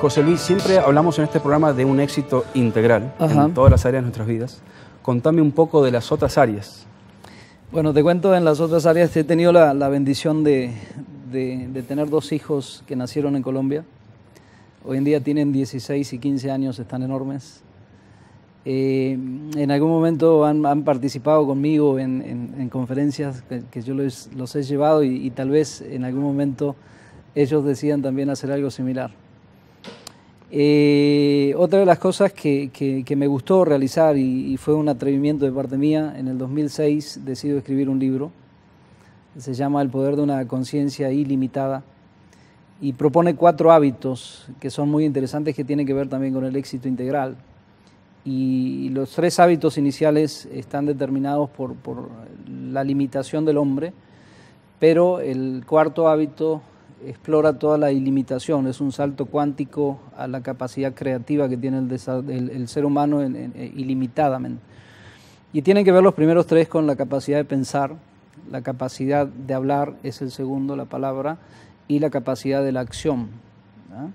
José Luis, siempre hablamos en este programa de un éxito integral en todas las áreas de nuestras vidas. Contame un poco de las otras áreas. Bueno, te cuento, en las otras áreas he tenido la, bendición de, tener dos hijos que nacieron en Colombia. Hoy en día tienen 16 y 15 años, están enormes. Eh, en algún momento han, participado conmigo en, conferencias que, yo los, he llevado y tal vez en algún momento ellos decidan también hacer algo similar. Eh, otra de las cosas que, que, me gustó realizar y, fue un atrevimiento de parte mía, en el 2006 decido escribir un libro, se llama El poder de una conciencia ilimitada y propone cuatro hábitos que son muy interesantes que tienen que ver también con el éxito integral. Y, los tres hábitos iniciales están determinados por, por la limitación del hombre, pero el cuarto hábito explora toda la ilimitación, es un salto cuántico a la capacidad creativa que tiene el, ser humano eh, ilimitadamente. Y tienen que ver los primeros tres con la capacidad de pensar, la capacidad de hablar es el segundo, la palabra, y la capacidad de la acción. ¿ah?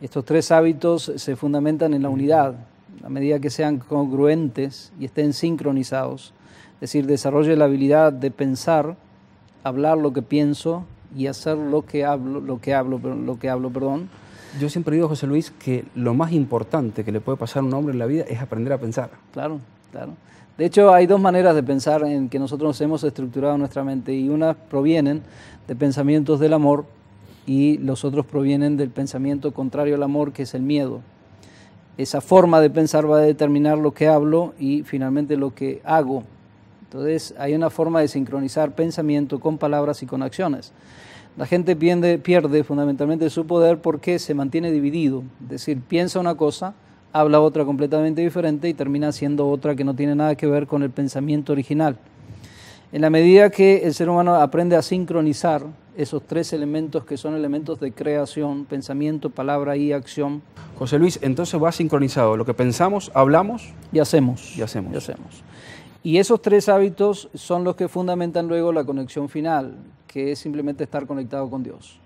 Estos tres hábitos se fundamentan en la unidad, a medida que sean congruentes y estén sincronizados, es decir, desarrolle la habilidad de pensar, hablar lo que pienso, y hacer lo que hablo, lo que hablo, lo que hablo, perdón. Yo siempre digo, José Luis, que lo más importante que le puede pasar a un hombre en la vida es aprender a pensar. Claro, claro. De hecho, hay dos maneras de pensar en que nosotros hemos estructurado nuestra mente y unas provienen de pensamientos del amor y los otros provienen del pensamiento contrario al amor, que es el miedo. Esa forma de pensar va a determinar lo que hablo y finalmente lo que hago. Entonces hay una forma de sincronizar pensamiento con palabras y con acciones. La gente pierde, fundamentalmente su poder porque se mantiene dividido, es decir, piensa una cosa, habla otra completamente diferente y termina siendo otra que no tiene nada que ver con el pensamiento original. En la medida que el ser humano aprende a sincronizar esos tres elementos que son elementos de creación, pensamiento, palabra y acción. José Luis, entonces va sincronizado lo que pensamos, hablamos y hacemos. Y hacemos. Y hacemos. Y esos tres hábitos son los que fundamentan luego la conexión final, que es simplemente estar conectado con Dios.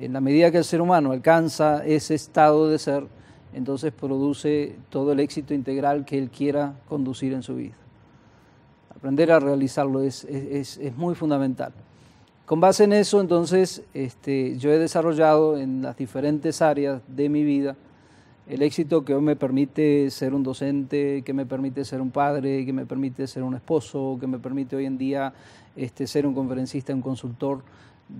En la medida que el ser humano alcanza ese estado de ser, entonces produce todo el éxito integral que él quiera conducir en su vida. Aprender a realizarlo es, muy fundamental. Con base en eso, entonces, este, yo he desarrollado en las diferentes áreas de mi vida, el éxito que hoy me permite ser un docente, que me permite ser un padre, que me permite ser un esposo, que me permite hoy en día este, ser un conferencista, un consultor,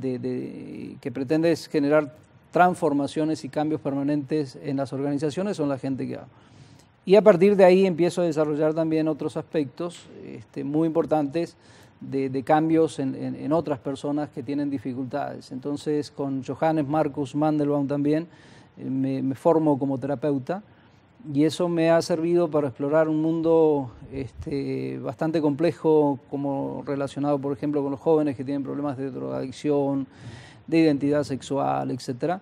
que pretende generar transformaciones y cambios permanentes en las organizaciones son la gente que hago. Y a partir de ahí empiezo a desarrollar también otros aspectos este, muy importantes de, cambios en, otras personas que tienen dificultades. Entonces, con Johannes Marcus Mandelbaum también, me, formo como terapeuta y eso me ha servido para explorar un mundo este, bastante complejo como relacionado, por ejemplo, con los jóvenes que tienen problemas de drogadicción, de identidad sexual, etc.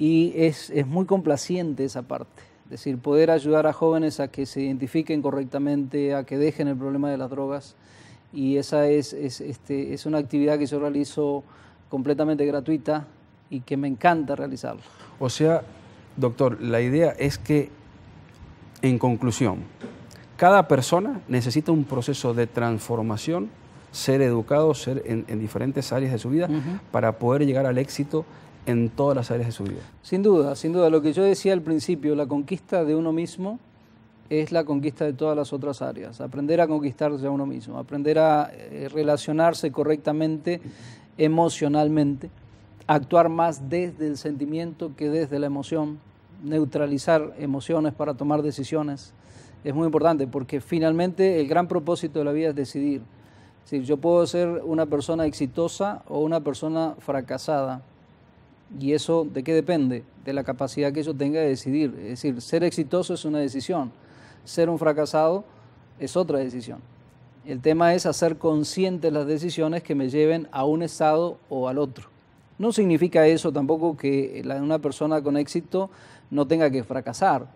Y es, muy complaciente esa parte. Es decir, poder ayudar a jóvenes a que se identifiquen correctamente, a que dejen el problema de las drogas. Y esa es, es este, una actividad que yo realizo completamente gratuita y que me encanta realizarlo. O sea, doctor, la idea es que, en conclusión, cada persona necesita un proceso de transformación, ser educado, ser en, diferentes áreas de su vida para poder llegar al éxito en todas las áreas de su vida. Sin duda, sin duda. Lo que yo decía al principio, la conquista de uno mismo es la conquista de todas las otras áreas. Aprender a conquistarse a uno mismo, aprender a eh, relacionarse correctamente emocionalmente actuar más desde el sentimiento que desde la emoción, neutralizar emociones para tomar decisiones. Es muy importante porque finalmente el gran propósito de la vida es decidir. Si yo puedo ser una persona exitosa o una persona fracasada. ¿Y eso de qué depende? De la capacidad que yo tenga de decidir. Es decir, ser exitoso es una decisión, ser un fracasado es otra decisión. El tema es hacer conscientes las decisiones que me lleven a un estado o al otro. No significa eso tampoco que una persona con éxito no tenga que fracasar.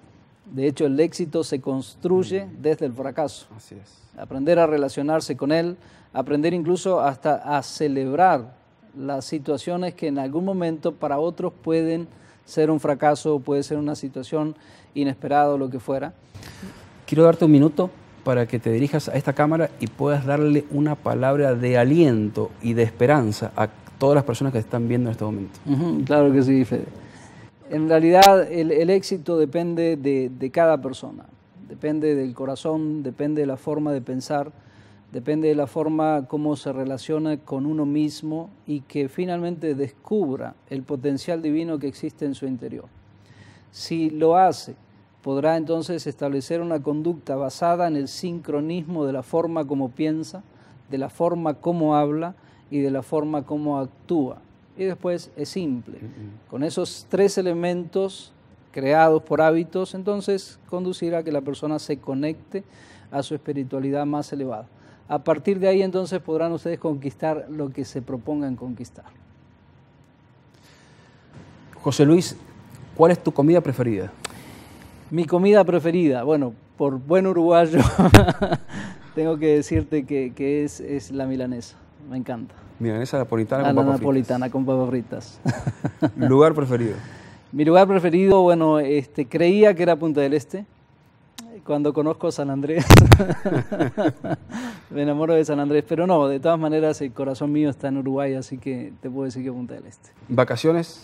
De hecho, el éxito se construye mm. desde el fracaso. Así es. Aprender a relacionarse con él, aprender incluso hasta a celebrar las situaciones que en algún momento para otros pueden ser un fracaso, puede ser una situación inesperada o lo que fuera. Quiero darte un minuto para que te dirijas a esta cámara y puedas darle una palabra de aliento y de esperanza a todas las personas que están viendo en este momento. claro que sí, Fede. En realidad el, éxito depende de, de, cada persona, depende del corazón, depende de la forma de pensar, depende de la forma como se relaciona con uno mismo y que finalmente descubra el potencial divino que existe en su interior. Si lo hace, podrá entonces establecer una conducta basada en el sincronismo de la forma como piensa, de la forma como habla, y de la forma como actúa. Y después es simple. Mm, mm. Con esos tres elementos creados por hábitos, entonces conducirá a que la persona se conecte a su espiritualidad más elevada. A partir de ahí entonces podrán ustedes conquistar lo que se propongan conquistar. José Luis, ¿cuál es tu comida preferida? Mi comida preferida, bueno, por buen uruguayo, tengo que decirte que, que es, es la milanesa me encanta. esa napolitana con papas napolitana con papas fritas. ¿Lugar preferido? Mi lugar preferido, bueno, este, creía que era Punta del Este. Cuando conozco San Andrés, me enamoro de San Andrés. Pero no, de todas maneras, el corazón mío está en Uruguay, así que te puedo decir que Punta del Este. ¿Vacaciones?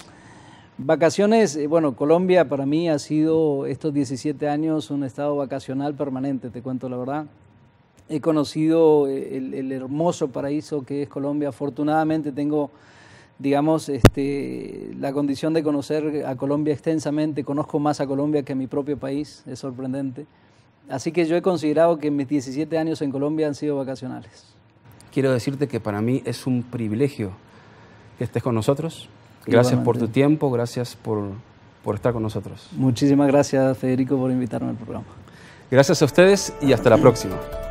Vacaciones, eh, bueno, Colombia para mí ha sido estos 17 años un estado vacacional permanente, te cuento la verdad he conocido eh, el, hermoso paraíso que es Colombia. Afortunadamente tengo, digamos, este, la condición de conocer a Colombia extensamente. Conozco más a Colombia que a mi propio país, es sorprendente. Así que yo he considerado que mis 17 años en Colombia han sido vacacionales. Quiero decirte que para mí es un privilegio que estés con nosotros. Gracias por tu tiempo, gracias por estar con nosotros. Muchísimas gracias, Federico, por invitarme al programa. Gracias a ustedes y hasta la próxima.